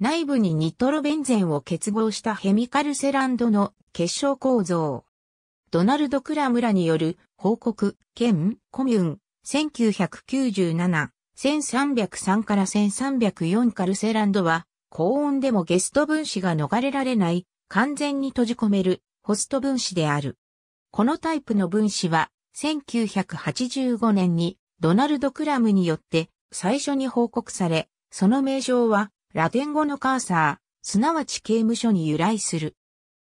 内部にニトロベンゼンを結合したヘミカルセランドの結晶構造。ドナルド・クラムラによる報告、兼コミューン、1997、1303から1304カルセランドは、高温でもゲスト分子が逃れられない、完全に閉じ込める、ホスト分子である。このタイプの分子は、1985年にドナルド・クラムによって最初に報告され、その名称はラテン語のカーサー、すなわち刑務所に由来する。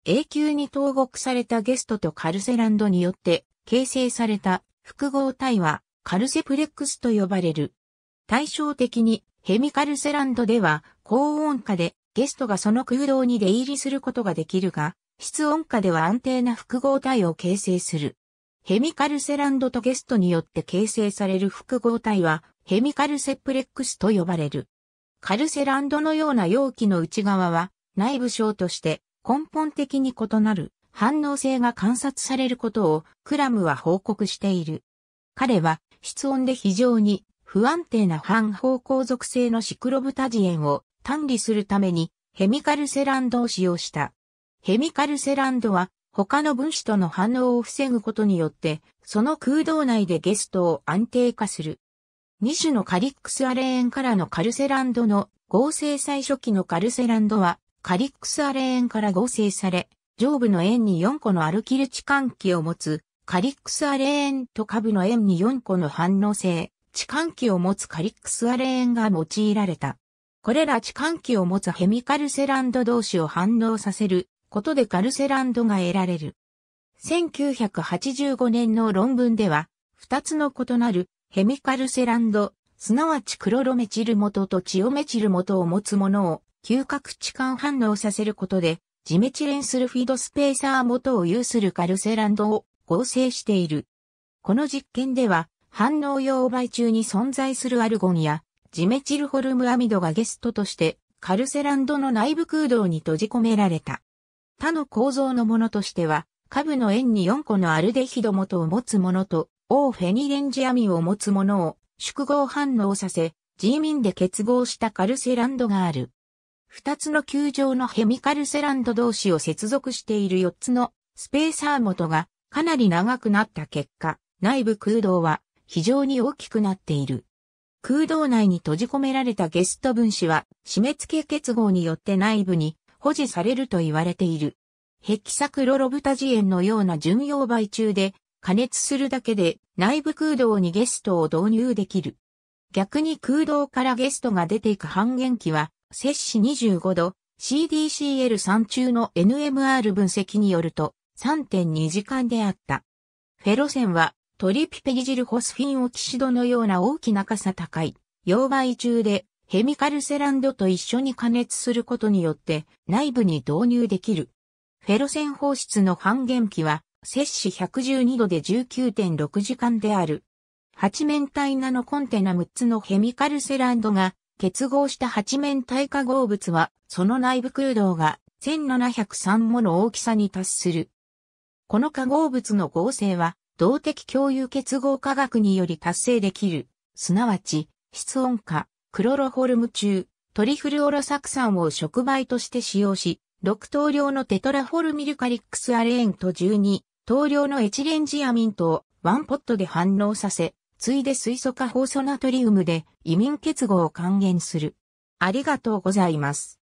永久に投獄されたゲストとカルセランドによって形成された複合体はカルセプレックスと呼ばれる。対照的にヘミカルセランドでは高温下でゲストがその空洞に出入りすることができるが、室温下では安定な複合体を形成する。ヘミカルセランドとゲストによって形成される複合体はヘミカルセプレックスと呼ばれる。カルセランドのような容器の内側は内部症として根本的に異なる反応性が観察されることをクラムは報告している。彼は室温で非常に不安定な反方向属性のシクロブタジエンを単理するためにヘミカルセランドを使用した。ヘミカルセランドは他の分子との反応を防ぐことによって、その空洞内でゲストを安定化する。2種のカリックスアレーンからのカルセランドの合成最初期のカルセランドはカリックスアレーンから合成され、上部の円に4個のアルキル置換器を持つカリックスアレーンと下部の円に4個の反応性、置換器を持つカリックスアレーンが用いられた。これら置換器を持つヘミカルセランド同士を反応させることでカルセランドが得られる。1985年の論文では、二つの異なるヘミカルセランド、すなわちクロロメチル元とチオメチル元を持つものを嗅覚置換反応させることで、ジメチレンスルフィドスペーサー元を有するカルセランドを合成している。この実験では、反応用媒中に存在するアルゴンや、ジメチルホルムアミドがゲストとして、カルセランドの内部空洞に閉じ込められた。他の構造のものとしては、下部の円に4個のアルデヒド元を持つものと、オーフェニレンジアミを持つものを宿合反応させ、ジーミンで結合したカルセランドがある。二つの球状のヘミカルセランド同士を接続している四つのスペーサー元がかなり長くなった結果、内部空洞は非常に大きくなっている。空洞内に閉じ込められたゲスト分子は締め付け結合によって内部に保持されると言われている。ヘキサクロロブタジエンのような巡洋媒中で加熱するだけで内部空洞にゲストを導入できる。逆に空洞からゲストが出ていく半減期は、摂氏25度、CDCL3 中の NMR 分析によると3.2時間であった。フェロセンはトリピペギジルホスフィンオキシドのような大きな傘高い、溶媒中でヘミカルセランドと一緒に加熱することによって内部に導入できる。フェロセン放出の半減期は摂氏112度で19.6時間である。八面体ナノコンテナ6つのヘミカルセランドが結合した八面体化合物は、その内部空洞が1703もの大きさに達する。この化合物の合成は、動的共有結合化学により達成できる、すなわち、室温化、クロロホルム中、トリフルオロサク酸を触媒として使用し、6等量のテトラフォルミルカリックスアレーンと12、投量のエチレンジアミンとワンポットで反応させ、ついで水素化ホウ素ナトリウムで移民結合を還元する。ありがとうございます。